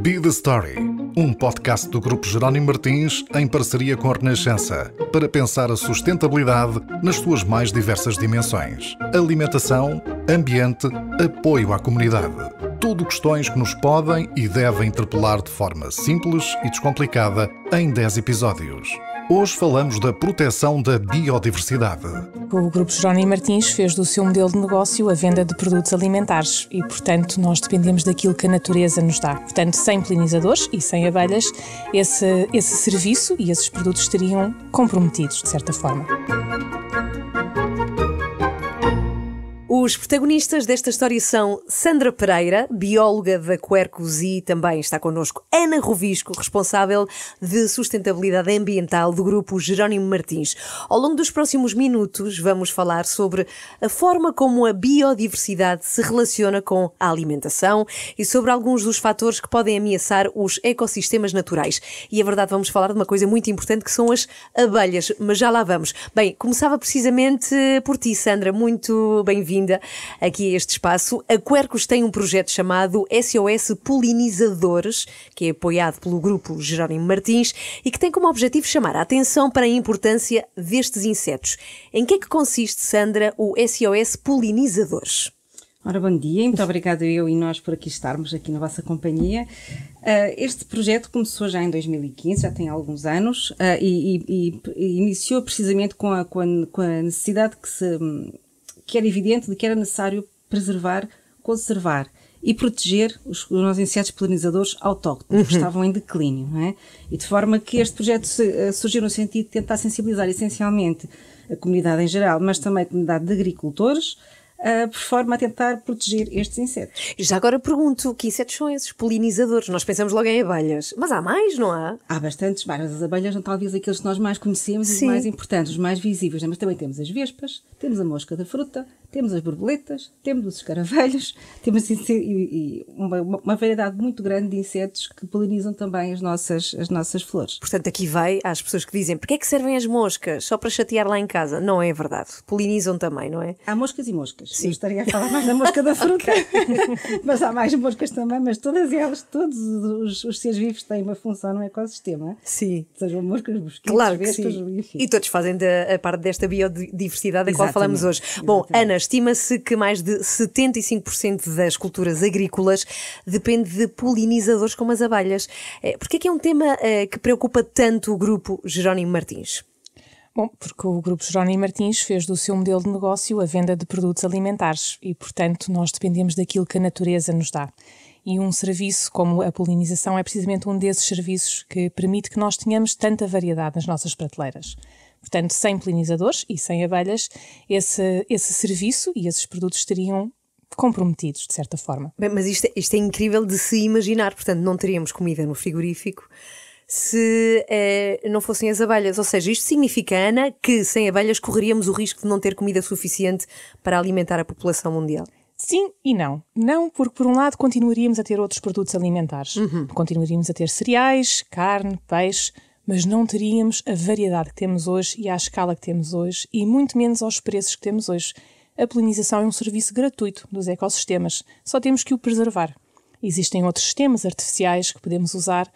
Be the Story, um podcast do Grupo Jerónimo Martins em parceria com a Renascença, para pensar a sustentabilidade nas suas mais diversas dimensões: alimentação, ambiente, apoio à comunidade. Tudo questões que nos podem e devem interpelar de forma simples e descomplicada em 10 episódios. Hoje falamos da proteção da biodiversidade. O Grupo Jerónimo Martins fez do seu modelo de negócio a venda de produtos alimentares e, portanto, nós dependemos daquilo que a natureza nos dá. Portanto, sem polinizadores e sem abelhas, esse, esse serviço e esses produtos estariam comprometidos, de certa forma. Os protagonistas desta história são Sandra Pereira, bióloga da Quercus e também está connosco Ana Rovisco, responsável de sustentabilidade ambiental do grupo Jerónimo Martins. Ao longo dos próximos minutos vamos falar sobre a forma como a biodiversidade se relaciona com a alimentação e sobre alguns dos fatores que podem ameaçar os ecossistemas naturais. E a é verdade, vamos falar de uma coisa muito importante que são as abelhas, mas já lá vamos. Bem, começava precisamente por ti, Sandra, muito bem-vinda bem-vinda aqui a este espaço. A Quercus tem um projeto chamado SOS Polinizadores, que é apoiado pelo grupo Jerónimo Martins e que tem como objetivo chamar a atenção para a importância destes insetos. Em que é que consiste, Sandra, o SOS Polinizadores? Ora, bom dia, muito obrigada eu e nós por aqui estarmos aqui na vossa companhia. Uh, este projeto começou já em 2015, já tem alguns anos, uh, e, e, e, iniciou precisamente com a, com a, com a necessidade que se, hum, que era evidente de que era necessário preservar, conservar e proteger os, os insetos polinizadores autóctonos, uhum. que estavam em declínio. Não é? E de forma que este projeto eh, surgiu no sentido de tentar sensibilizar essencialmente a comunidade em geral, mas também a comunidade de agricultores, uh, por forma a tentar proteger estes insetos. Já agora pergunto, que insetos são esses? Polinizadores? Nós pensamos logo em abelhas, mas há mais, não há? Há bastantes, mas as abelhas são talvez aqueles que nós mais conhecemos e os mais importantes, os mais visíveis, né? mas também temos as vespas, temos a mosca da fruta, temos as borboletas, temos os escaravelhos, temos uma, uma, variedade muito grande de insetos que polinizam também as nossas, as nossas flores. Portanto, aqui vai às pessoas que dizem, porque é que servem as moscas? Só para chatear lá em casa. Não é verdade. Polinizam também, não é? Há moscas e moscas. Sim. Eu estaria a falar mais da mosca da fruta, mas há mais moscas também, mas todas elas, todos os, os seres vivos têm uma função no ecossistema. Sim. Sejam moscas, mosquitos, claro vespas, enfim. E todos fazem a parte desta biodiversidade da qual falamos hoje. Exatamente. Bom, Ana, estima-se que mais de 75% das culturas agrícolas depende de polinizadores como as abelhas. Eh, porquê é que é um tema eh, que preocupa tanto o grupo Jerónimo Martins? Bom, porque o Grupo Jerónimo Martins fez do seu modelo de negócio a venda de produtos alimentares e, portanto, nós dependemos daquilo que a natureza nos dá. E um serviço como a polinização é precisamente um desses serviços que permite que nós tenhamos tanta variedade nas nossas prateleiras. Portanto, sem polinizadores e sem abelhas, esse, esse serviço e esses produtos estariam comprometidos, de certa forma. Bem, mas isto, é, isto é incrível de se imaginar. Portanto, não teríamos comida no frigorífico, se eh, não fossem as abelhas. Ou seja, isto significa, Ana, que sem abelhas correríamos o risco de não ter comida suficiente para alimentar a população mundial. Sim e não. Não, porque por um lado continuaríamos a ter outros produtos alimentares. Uhum. Continuaríamos a ter cereais, carne, peixe, mas não teríamos a variedade que temos hoje e a escala que temos hoje e muito menos aos preços que temos hoje. A polinização é um serviço gratuito dos ecossistemas, só temos que o preservar. Existem outros sistemas artificiais que podemos usar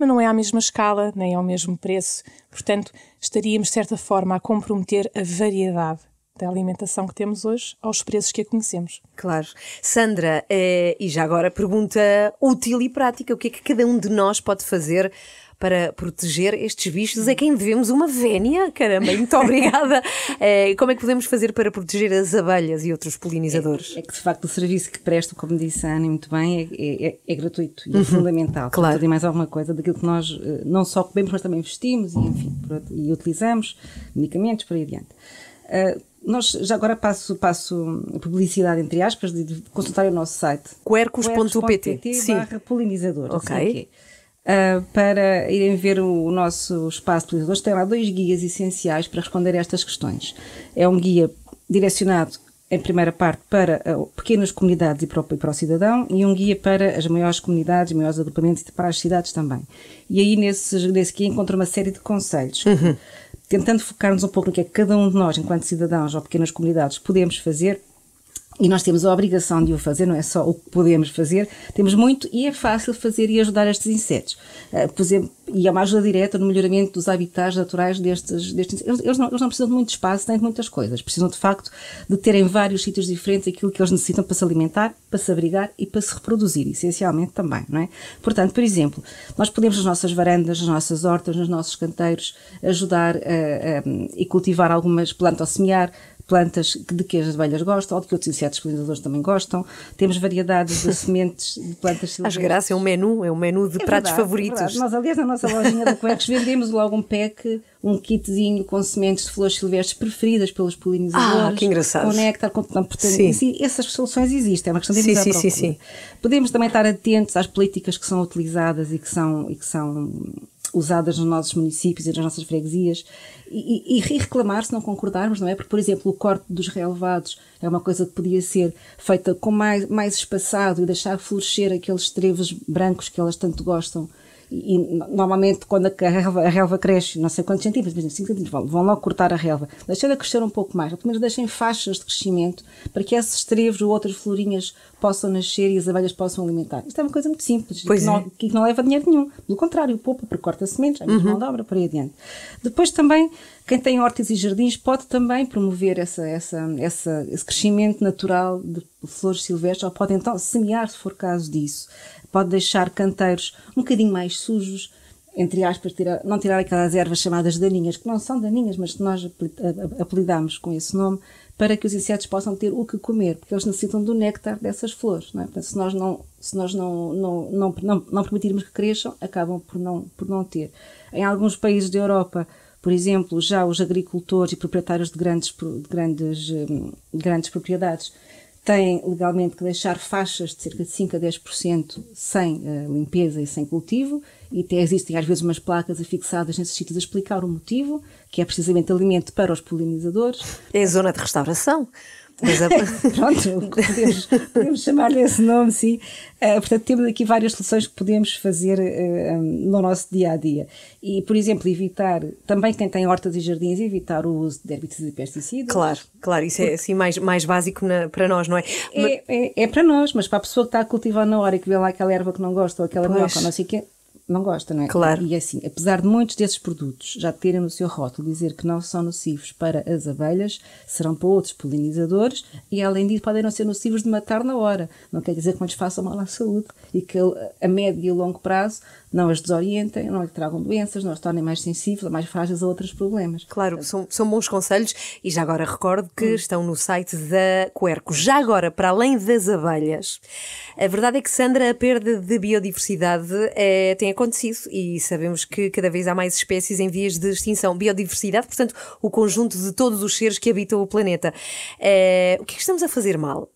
mas não é à mesma escala, nem ao mesmo preço. Portanto, estaríamos, de certa forma, a comprometer a variedade da alimentação que temos hoje aos preços que a conhecemos. Claro. Sandra, eh, e já agora pergunta útil e prática: o que é que cada um de nós pode fazer para proteger estes bichos é quem devemos uma vénia. Caramba, muito obrigada. É, como é que podemos fazer para proteger as abelhas e outros polinizadores? É, é que de facto o serviço que presto, como disse a Ana muito bem, é, é, é, é gratuito e é uhum. é fundamental. Claro. Tudo e mais alguma coisa daquilo que nós eh, não só comemos, mas também vestimos e, enfim, e utilizamos, medicamentos, por aí adiante. Uh, nós já agora passo, passo publicidade, entre aspas, de, consultar o nosso site. quercus.pt Sim. polinizador. Ok. Assim Uh, para irem ver o nosso espaço de utilizadores, tem lá dois guias essenciais para responder a estas questões. É um guia direcionado, em primeira parte, para ah, pequenas comunidades e para, o, para o cidadão, e um guia para as maiores comunidades, maiores agrupamentos e para as cidades também. E aí, nesse, nesse guia, encontra uma série de conselhos. Uhum. Tentando focar-nos um pouco no que é que cada um de nós, enquanto cidadãos ou pequenas comunidades, podemos fazer e nós temos a obrigação de o fazer, não é só o que podemos fazer, temos muito e é fácil fazer e ajudar estes insetos. Ah, por exemplo, e é uma ajuda direta no melhoramento dos habitats naturais destes, destes eles, eles, não, eles não precisam de muito espaço, têm de muitas coisas. Precisam, de facto, de terem vários sítios diferentes aquilo que eles necessitam para se alimentar, para se abrigar e para se reproduzir, essencialmente também, não é? Portanto, por exemplo, nós podemos nas nossas varandas, nas nossas hortas, nos nossos canteiros, ajudar ah, ah, e cultivar algumas plantas, ou semear plantas de que as abelhas gostam ou de que outros insetos polinizadores também gostam. Temos variedades de sementes de plantas silvestres. As graça, é um menu, é um menu de é pratos verdade, é favoritos. É Nós, aliás, na nossa lojinha de Quercos vendemos logo um pack, um kitzinho com sementes de flores silvestres preferidas pelos polinizadores. Ah, que engraçado. Com néctar, com portanto, sim. Sim, essas soluções existem, é uma questão de sim, sim, sim, sim. Podemos também estar atentos às políticas que são utilizadas e que são, e que são usadas nos nossos municípios e nas nossas freguesias e, e, e reclamar se não concordarmos, não é? Porque, por exemplo, o corte dos relevados é uma coisa que podia ser feita com mais, mais espaçado e deixar florescer aqueles trevos brancos que elas tanto gostam e normalmente quando a relva, a relva cresce, não sei quantos centímetros, mas 5 centímetros, vão, logo cortar a relva. Deixem-la crescer um pouco mais, ou pelo menos deixem faixas de crescimento para que esses trevos ou outras florinhas possam nascer e as abelhas possam alimentar. Isto é uma coisa muito simples, pois que, é. não, que não leva dinheiro nenhum. Pelo contrário, poupa, porque corta sementes, é uhum. mão de obra, por aí adiante. Depois também, quem tem hortas e jardins pode também promover essa, essa, essa, esse crescimento natural de flores silvestres, ou pode então semear, se for caso disso. Pode deixar canteiros um bocadinho mais sujos, entre aspas, tirar, não tirar aquelas ervas chamadas daninhas, que não são daninhas, mas que nós apelidamos com esse nome, para que os insetos possam ter o que comer, porque eles necessitam do néctar dessas flores. Não é? Portanto, se nós, não, se nós não, não, não, não, não permitirmos que cresçam, acabam por não, por não ter. Em alguns países da Europa, por exemplo, já os agricultores e proprietários de grandes, de grandes, de hum, grandes propriedades têm legalmente que deixar faixas de cerca de 5 a 10% sem eh, limpeza e sem cultivo, e até existem às vezes umas placas afixadas nesses sítios a explicar o motivo, que é precisamente alimento para os polinizadores. É zona de restauração. Mas é a... Pronto, podemos, podemos chamar-lhe esse nome, sim. Uh, portanto, temos aqui várias soluções que podemos fazer uh, no nosso dia a dia. E, por exemplo, evitar, também quem tem hortas e jardins, evitar o uso de herbicidas e pesticidas. Claro, claro, isso é assim mais, mais básico na, para nós, não é? É, mas... é? é, para nós, mas para a pessoa que está a cultivar na hora e que vê lá aquela erva que não gosta ou aquela broca, não sei o quê, não gosta, não é? Claro. E assim, apesar de muitos desses produtos já terem no seu rótulo dizer que não são nocivos para as abelhas, serão para outros polinizadores e, além disso, podem não ser nocivos de matar na hora. Não quer dizer que não lhes façam mal à saúde e que a médio e longo prazo não as desorientem, não lhe tragam doenças, não as tornem mais sensíveis, mais frágeis a outros problemas. Claro, são, são bons conselhos e já agora recordo que hum. estão no site da Querco. Já agora, para além das abelhas, a verdade é que, Sandra, a perda de biodiversidade é, tem acontecido e sabemos que cada vez há mais espécies em vias de extinção. Biodiversidade, portanto, o conjunto de todos os seres que habitam o planeta. É, o que é que estamos a fazer mal?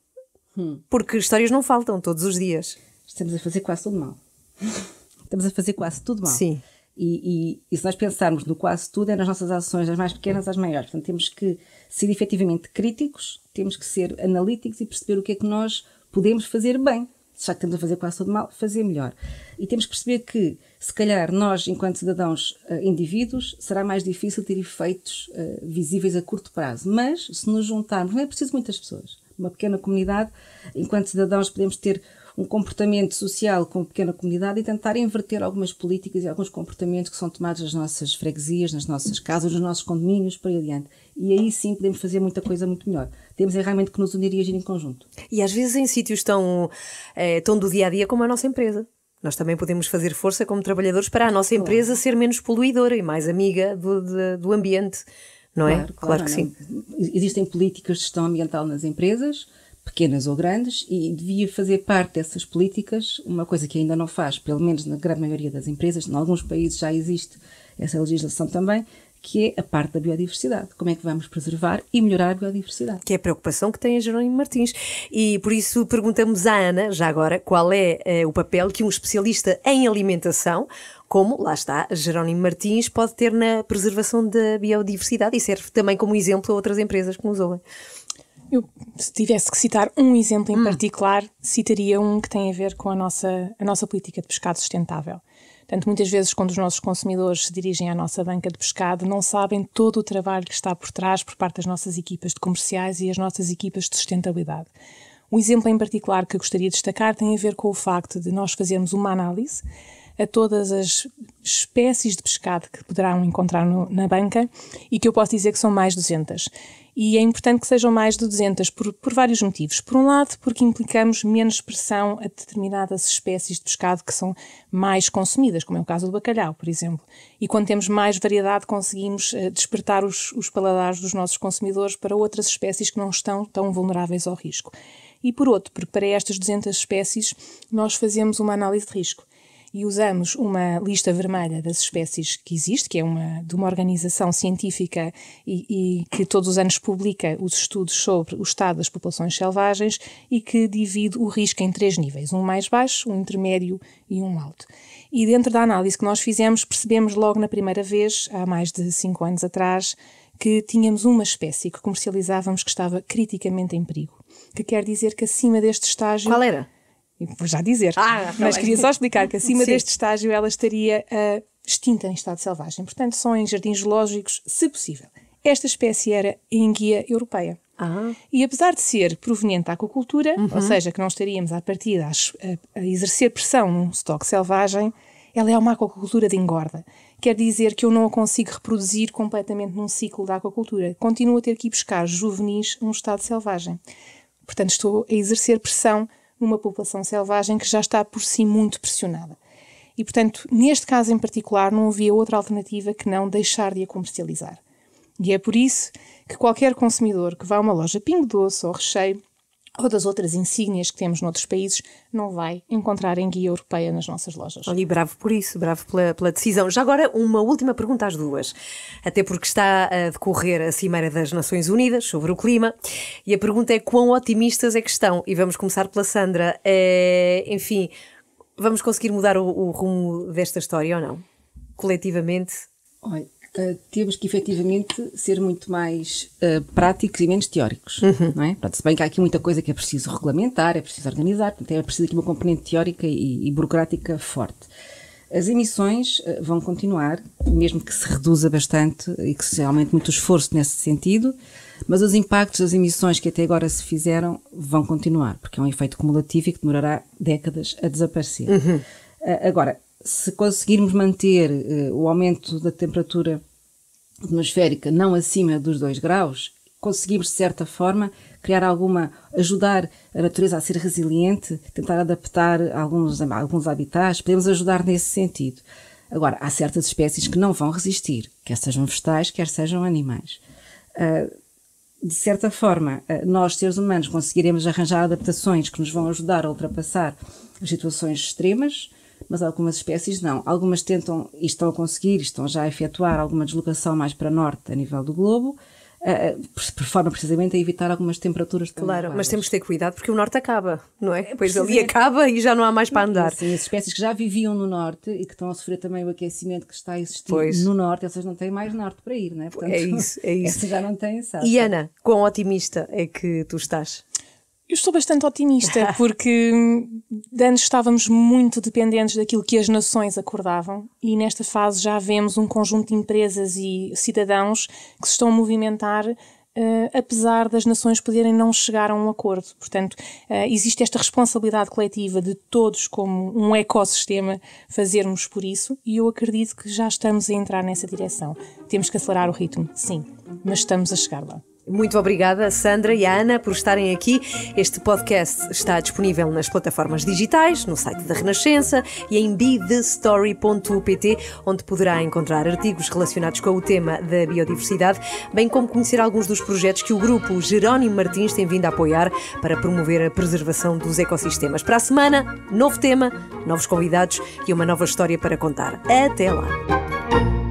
Hum. Porque histórias não faltam todos os dias. Estamos a fazer quase tudo mal. estamos a fazer quase tudo mal. Sim. E, e, e, se nós pensarmos no quase tudo, é nas nossas ações, das mais pequenas às maiores. Portanto, temos que ser efetivamente críticos, temos que ser analíticos e perceber o que é que nós podemos fazer bem. Já que estamos a fazer quase tudo mal, fazer melhor. E temos que perceber que, se calhar, nós, enquanto cidadãos uh, indivíduos, será mais difícil ter efeitos uh, visíveis a curto prazo. Mas, se nos juntarmos, não é preciso muitas pessoas, uma pequena comunidade, enquanto cidadãos podemos ter um comportamento social com pequena comunidade e tentar inverter algumas políticas e alguns comportamentos que são tomados nas nossas freguesias, nas nossas casas, nos nossos condomínios, por aí adiante. E aí sim podemos fazer muita coisa muito melhor. Temos é realmente que nos unir e agir em conjunto. E às vezes em sítios tão, é, tão do dia a dia como a nossa empresa. Nós também podemos fazer força como trabalhadores para a nossa empresa claro. ser menos poluidora e mais amiga do, de, do ambiente, não é? Claro, claro, que não. sim. Existem políticas de gestão ambiental nas empresas, pequenas ou grandes, e devia fazer parte dessas políticas, uma coisa que ainda não faz, pelo menos na grande maioria das empresas, em alguns países já existe essa legislação também, que é a parte da biodiversidade. Como é que vamos preservar e melhorar a biodiversidade? Que é a preocupação que tem a Jerónimo Martins. E por isso perguntamos à Ana, já agora, qual é, é o papel que um especialista em alimentação, como, lá está, Jerónimo Martins, pode ter na preservação da biodiversidade e serve também como exemplo a outras empresas que nos ouvem. Eu, se tivesse que citar um exemplo em hum. particular, citaria um que tem a ver com a nossa, a nossa política de pescado sustentável. Portanto, muitas vezes, quando os nossos consumidores se dirigem à nossa banca de pescado, não sabem todo o trabalho que está por trás por parte das nossas equipas de comerciais e as nossas equipas de sustentabilidade. Um exemplo em particular que eu gostaria de destacar tem a ver com o facto de nós fazermos uma análise a todas as espécies de pescado que poderão encontrar no, na banca e que eu posso dizer que são mais de 200. E é importante que sejam mais de 200 por, por vários motivos. Por um lado, porque implicamos menos pressão a determinadas espécies de pescado que são mais consumidas, como é o caso do bacalhau, por exemplo. E quando temos mais variedade, conseguimos eh, despertar os, os paladares dos nossos consumidores para outras espécies que não estão tão vulneráveis ao risco. E por outro, porque para estas 200 espécies nós fazemos uma análise de risco e usamos uma lista vermelha das espécies que existe, que é uma de uma organização científica e, e que todos os anos publica os estudos sobre o estado das populações selvagens e que divide o risco em três níveis: um mais baixo, um intermédio e um alto. E dentro da análise que nós fizemos, percebemos logo na primeira vez, há mais de cinco anos atrás, que tínhamos uma espécie que comercializávamos que estava criticamente em perigo. Que quer dizer que acima deste estágio. Qual era? vou já dizer. Ah, mas queria só explicar que acima deste estágio ela estaria uh, extinta em estado selvagem, portanto só em jardins zoológicos, se possível. Esta espécie era enguia europeia. Ah. E apesar de ser proveniente da aquacultura, uhum. ou seja, que não estaríamos à partida a, a exercer pressão num estoque selvagem, ela é uma aquacultura de engorda. Quer dizer que eu não a consigo reproduzir completamente num ciclo da aquacultura. Continuo a ter que ir buscar juvenis num estado selvagem. Portanto, estou a exercer pressão numa população selvagem que já está por si muito pressionada. E, portanto, neste caso em particular, não havia outra alternativa que não deixar de a comercializar. E é por isso que qualquer consumidor que vá a uma loja Pingo Doce ou Recheio ou das outras insígnias que temos noutros países, não vai encontrar em guia europeia nas nossas lojas. Olha, e bravo por isso, bravo pela, pela decisão. Já agora, uma última pergunta às duas, até porque está a decorrer a Cimeira das Nações Unidas sobre o clima, e a pergunta é quão otimistas é que estão? E vamos começar pela Sandra. É, enfim, vamos conseguir mudar o, o rumo desta história ou não? Coletivamente? Olha, Uh, temos que efetivamente ser muito mais uh, práticos e menos teóricos. Uhum. Não é? Pronto, se bem que há aqui muita coisa que é preciso regulamentar, é preciso organizar, portanto, é preciso aqui uma componente teórica e, e burocrática forte. As emissões uh, vão continuar, mesmo que se reduza bastante e que se aumente muito esforço nesse sentido, mas os impactos das emissões que até agora se fizeram vão continuar, porque é um efeito cumulativo e que demorará décadas a desaparecer. Uhum. Agora, se conseguirmos manter uh, o aumento da temperatura atmosférica não acima dos 2 graus, conseguimos, de certa forma, criar alguma, ajudar a natureza a ser resiliente, tentar adaptar alguns, alguns habitats, podemos ajudar nesse sentido. Agora, há certas espécies que não vão resistir, quer sejam vegetais, quer sejam animais. Uh, de certa forma, eh, nós, seres humanos, conseguiremos arranjar adaptações que nos vão ajudar a ultrapassar as situações extremas, mas algumas espécies não. Algumas tentam e estão a conseguir, estão já a efetuar alguma deslocação mais para norte a nível do globo, eh, eh, por forma precisamente a evitar algumas temperaturas tão Claro, mas temos que ter cuidado porque o norte acaba, não é? é pois ali acaba e já não há mais para andar. Sim, as espécies que já viviam no norte e que estão a sofrer também o aquecimento que está a existir pois. no norte, essas não têm mais norte para ir, não é? é Portanto, é isso, é isso. Essas já não têm, sabe? E Ana, quão otimista é que tu estás? Eu estou bastante otimista, porque hum, antes estávamos muito dependentes daquilo que as nações acordavam e nesta fase já vemos um conjunto de empresas e cidadãos que se estão a movimentar Uh, apesar das nações poderem não chegar a um acordo. Portanto, uh, existe esta responsabilidade coletiva de todos, como um ecossistema, fazermos por isso, e eu acredito que já estamos a entrar nessa direção. Temos que acelerar o ritmo, sim, mas estamos a chegar lá. Muito obrigada, Sandra e Ana, por estarem aqui. Este podcast está disponível nas plataformas digitais, no site da Renascença e em bethestory.pt, onde poderá encontrar artigos relacionados com o tema da biodiversidade, bem como conhecer alguns dos projetos que o grupo Jerónimo Martins tem vindo a apoiar para promover a preservação dos ecossistemas. Para a semana, novo tema, novos convidados e uma nova história para contar. Até lá!